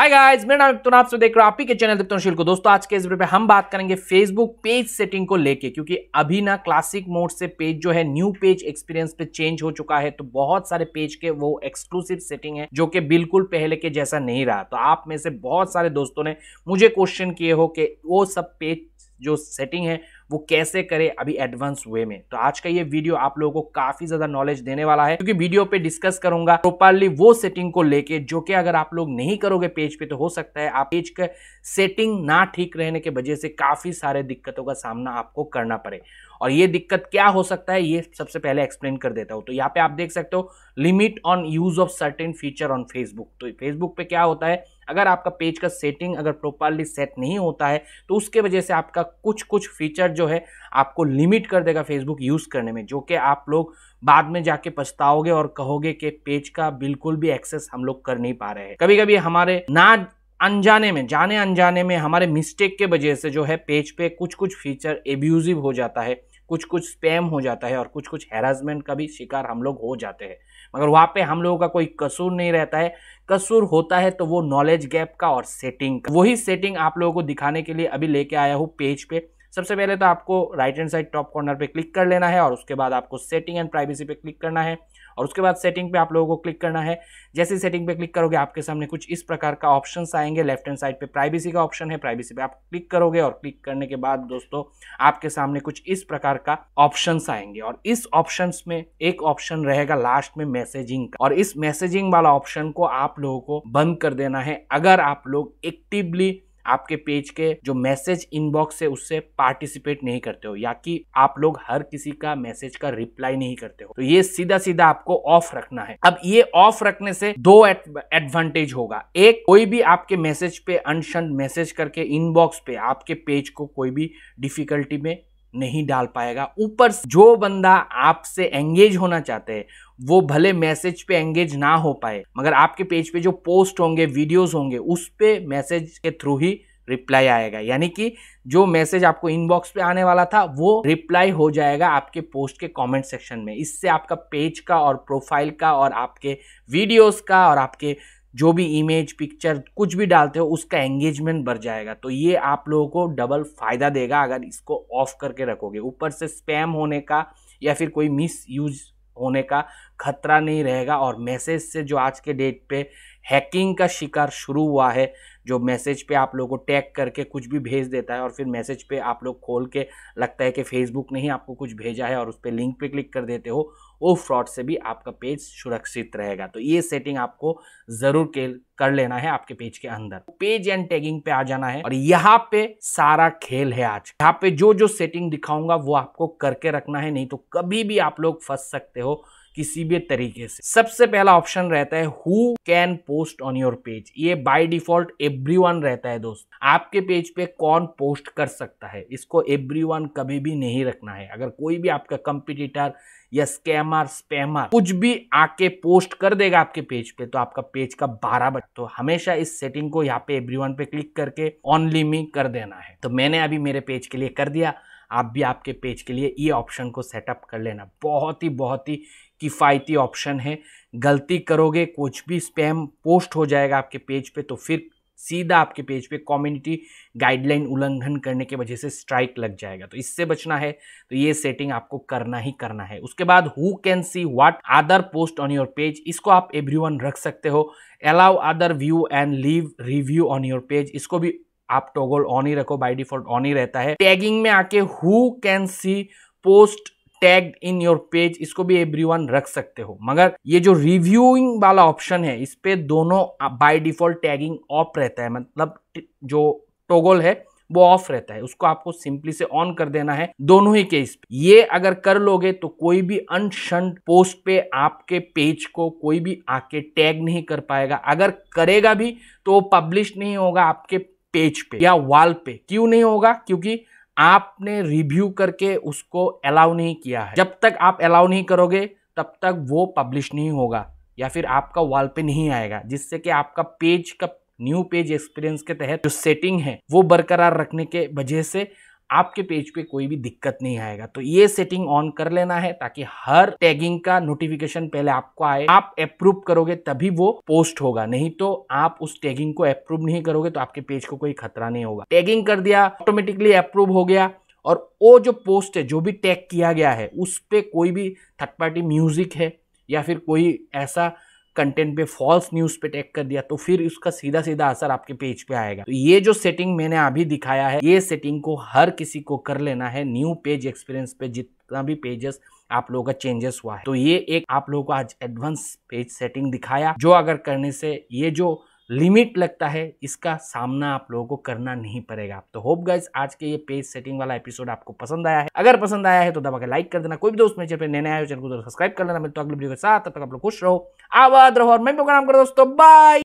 hi guys मेरा नाम इप्तन आप सब देख रहे हो आप ही के चैनल इप्तनशील को दोस्तों आज के इस वीडियो पे हम बात करेंगे फेसबुक पेज सेटिंग को लेके क्योंकि अभी ना क्लासिक मोड से पेज जो है न्यू पेज एक्सपीरियंस पे चेंज हो चुका है तो बहुत सारे पेज के वो एक्सक्लूसिव सेटिंग है जो कि बिल्कुल पहले के जैसा नहीं रहा तो आप में से बहुत सारे दोस्तों ने मुझे क्वेश्चन किए हो कि वो सब पेज जो सेटिंग है वो कैसे करें अभी एडवांस वे में तो आज का ये वीडियो आप लोगों को काफी ज्यादा नॉलेज देने वाला है क्योंकि वीडियो पे डिस्कस करूंगा प्रोपरली वो सेटिंग को लेके जो कि अगर आप लोग नहीं करोगे पेज पे तो हो सकता है आप पेज का सेटिंग ना ठीक रहने के वजह से काफी सारे दिक्कतों का सामना आपको करना पड़े और ये दिक्कत क्या हो सकता है ये सबसे पहले एक्सप्लेन कर देता हूँ तो यहाँ पे आप देख सकते हो limit on use of certain feature on Facebook तो फेसबुक पे क्या होता है अगर आपका पेज का सेटिंग अगर प्रॉपरली सेट नहीं होता है तो उसके वजह से आपका कुछ कुछ फीचर जो है आपको लिमिट कर देगा फेसबुक यूज़ करने में जो कि आप लोग बाद में जाके पछताओगे और कहोगे कि पेज का बिल्कुल भी एक्सेस हम लोग कर नहीं पा रहे हैं कभी कभी हमारे ना अनजाने में जाने अनजाने में हमारे मिस्टेक के वजह से जो है पेज पे कुछ कुछ फीचर एब्यूजिव हो जाता है कुछ कुछ स्पैम हो जाता है और कुछ कुछ हेरासमेंट का भी शिकार हम लोग हो जाते हैं मगर वहाँ पे हम लोगों का कोई कसूर नहीं रहता है कसूर होता है तो वो नॉलेज गैप का और सेटिंग का वही सेटिंग आप लोगों को दिखाने के लिए अभी लेके आया हूँ पेज पे सबसे पहले तो आपको right and side top corner पे क्लिक कर लेना है और उसके बाद आपको सेटिंग एंड प्राइवेसी पे क्लिक करना है और उसके बाद सेटिंग पे आप लोगों को क्लिक करना है जैसे सेटिंग पे क्लिक करोगे आपके सामने कुछ इस प्रकार का ऑप्शन आएंगे लेफ्ट हैंड साइड पे प्राइवेसी का ऑप्शन है प्राइवेसी पे आप क्लिक करोगे और क्लिक करने के बाद दोस्तों आपके सामने कुछ इस प्रकार का ऑप्शन आएंगे और इस ऑप्शन में एक ऑप्शन रहेगा लास्ट में मैसेजिंग का और इस मैसेजिंग वाला ऑप्शन को आप लोगों को बंद कर देना है अगर आप लोग एक्टिवली आपके पेज के जो मैसेज इनबॉक्स है उससे पार्टिसिपेट नहीं करते हो या कि आप लोग हर किसी का मैसेज का रिप्लाई नहीं करते हो तो ये सीधा सीधा आपको ऑफ रखना है अब ये ऑफ रखने से दो एडवांटेज होगा एक कोई भी आपके मैसेज पे अनशन मैसेज करके इनबॉक्स पे आपके पेज को कोई भी डिफिकल्टी में नहीं डाल पाएगा ऊपर जो बंदा आपसे एंगेज होना चाहते हैं वो भले मैसेज पे एंगेज ना हो पाए मगर आपके पेज पे जो पोस्ट होंगे वीडियोस होंगे उस पर मैसेज के थ्रू ही रिप्लाई आएगा यानी कि जो मैसेज आपको इनबॉक्स पे आने वाला था वो रिप्लाई हो जाएगा आपके पोस्ट के कमेंट सेक्शन में इससे आपका पेज का और प्रोफाइल का और आपके वीडियोस का और आपके जो भी इमेज पिक्चर कुछ भी डालते हो उसका एंगेजमेंट बढ़ जाएगा तो ये आप लोगों को डबल फ़ायदा देगा अगर इसको ऑफ करके रखोगे ऊपर से स्पैम होने का या फिर कोई मिस यूज होने का खतरा नहीं रहेगा और मैसेज से जो आज के डेट पे हैकिंग का शिकार शुरू हुआ है जो मैसेज पे आप लोगों को टैग करके कुछ भी भेज देता है और फिर मैसेज पे आप लोग खोल के लगता है कि फेसबुक ने ही आपको कुछ भेजा है और उस पर लिंक पे क्लिक कर देते हो वो फ्रॉड से भी आपका पेज सुरक्षित रहेगा तो ये सेटिंग आपको ज़रूर कर लेना है आपके पेज के अंदर पेज एंड टैगिंग पे आ जाना है और यहाँ पे सारा खेल है आज यहाँ पे जो जो सेटिंग दिखाऊंगा वो आपको करके रखना है नहीं तो कभी भी आप लोग फंस सकते हो किसी भी तरीके से सबसे पहला ऑप्शन रहता है who can post on your page ये बाय डिफॉल्ट एवरीवन रहता है दोस्त आपके पेज पे कौन पोस्ट कर सकता है इसको एवरीवन कभी भी नहीं रखना है अगर कोई भी आपका कंपिटिटर या स्कैमर स्पैमर कुछ भी आके पोस्ट कर देगा आपके पेज पे तो आपका पेज का बारह बज तो हमेशा इस सेटिंग को यहाँ पे एवरीवन पे क्लिक करके ऑनली मी कर देना है तो मैंने अभी मेरे पेज के लिए कर दिया आप भी आपके पेज के लिए ये ऑप्शन को सेटअप कर लेना बहुत ही बहुत ही किफ़ायती ऑप्शन है गलती करोगे कुछ भी स्पैम पोस्ट हो जाएगा आपके पेज पे तो फिर सीधा आपके पेज पे कम्युनिटी गाइडलाइन उल्लंघन करने के वजह से स्ट्राइक लग जाएगा तो इससे बचना है तो ये सेटिंग आपको करना ही करना है उसके बाद who can see what other post on your page इसको आप एवरीवन रख सकते हो allow other view and leave review on your page इसको भी आप टोगल ऑन ही रखो बाई डिफॉल्ट ऑन ही रहता है टैगिंग में आके who can see post tagged in your page इसको भी एवरीवन रख सकते हो मगर ये जो रिव्यूइंग वाला ऑप्शन है इस पर दोनों बाय डिफॉल्ट टैगिंग ऑफ रहता है मतलब जो टोगल है वो ऑफ रहता है उसको आपको सिंपली से ऑन कर देना है दोनों ही केस पे ये अगर कर लोगे तो कोई भी अनशन पोस्ट पे आपके पेज को कोई भी आके टैग नहीं कर पाएगा अगर करेगा भी तो वो पब्लिश नहीं होगा आपके पेज पे या वॉल पे क्यों नहीं होगा क्योंकि आपने रिव्यू करके उसको अलाउ नहीं किया है जब तक आप अलाउ नहीं करोगे तब तक वो पब्लिश नहीं होगा या फिर आपका वॉल पे नहीं आएगा जिससे कि आपका पेज का न्यू पेज एक्सपीरियंस के तहत जो सेटिंग है वो बरकरार रखने के वजह से आपके पेज पे कोई भी दिक्कत नहीं आएगा तो ये सेटिंग ऑन कर लेना है ताकि हर टैगिंग का नोटिफिकेशन पहले आपको आए आप अप्रूव करोगे तभी वो पोस्ट होगा नहीं तो आप उस टैगिंग को अप्रूव नहीं करोगे तो आपके पेज को कोई खतरा नहीं होगा टैगिंग कर दिया ऑटोमेटिकली अप्रूव हो गया और वो जो पोस्ट है जो भी टैग किया गया है उस पर कोई भी थर्ड पार्टी म्यूजिक है या फिर कोई ऐसा कंटेंट पे फॉल्स न्यूज़ पे टैग कर दिया तो फिर उसका सीधा सीधा असर आपके पेज पे आएगा तो ये जो सेटिंग मैंने अभी दिखाया है ये सेटिंग को हर किसी को कर लेना है न्यू पेज एक्सपीरियंस पे जितना भी पेजेस आप लोगों का चेंजेस हुआ है तो ये एक आप लोगों को आज एडवांस पेज सेटिंग दिखाया जो अगर करने से ये जो लिमिट लगता है इसका सामना आप लोगों को करना नहीं पड़ेगा तो होप गाइज आज के ये पेज सेटिंग वाला एपिसोड आपको पसंद आया है अगर पसंद आया है तो दबा के लाइक कर देना कोई भी दोस्त मेरे नए आए चैनल को सब्सक्राइब कर लेना मिलता तो अगले वीडियो के साथ तब तक आप लोग खुश रहो आवाद रहो और मैं प्रोग्राम कर दोस्तों बाय